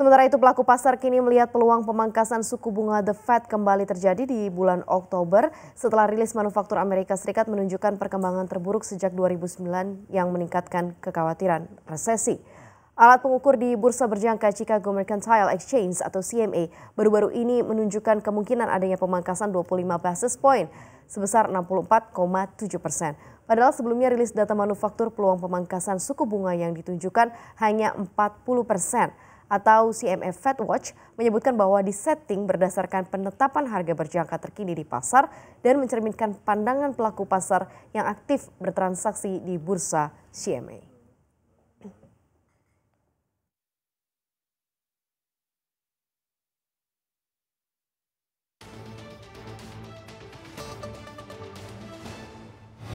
Sementara itu pelaku pasar kini melihat peluang pemangkasan suku bunga The Fed kembali terjadi di bulan Oktober setelah rilis manufaktur Amerika Serikat menunjukkan perkembangan terburuk sejak 2009 yang meningkatkan kekhawatiran resesi. Alat pengukur di Bursa Berjangka Chicago Mercantile Exchange atau CMA baru-baru ini menunjukkan kemungkinan adanya pemangkasan 25 basis point sebesar 64,7 persen. Padahal sebelumnya rilis data manufaktur peluang pemangkasan suku bunga yang ditunjukkan hanya 40 persen atau CMF Fed Watch menyebutkan bahwa disetting berdasarkan penetapan harga berjangka terkini di pasar dan mencerminkan pandangan pelaku pasar yang aktif bertransaksi di bursa CME.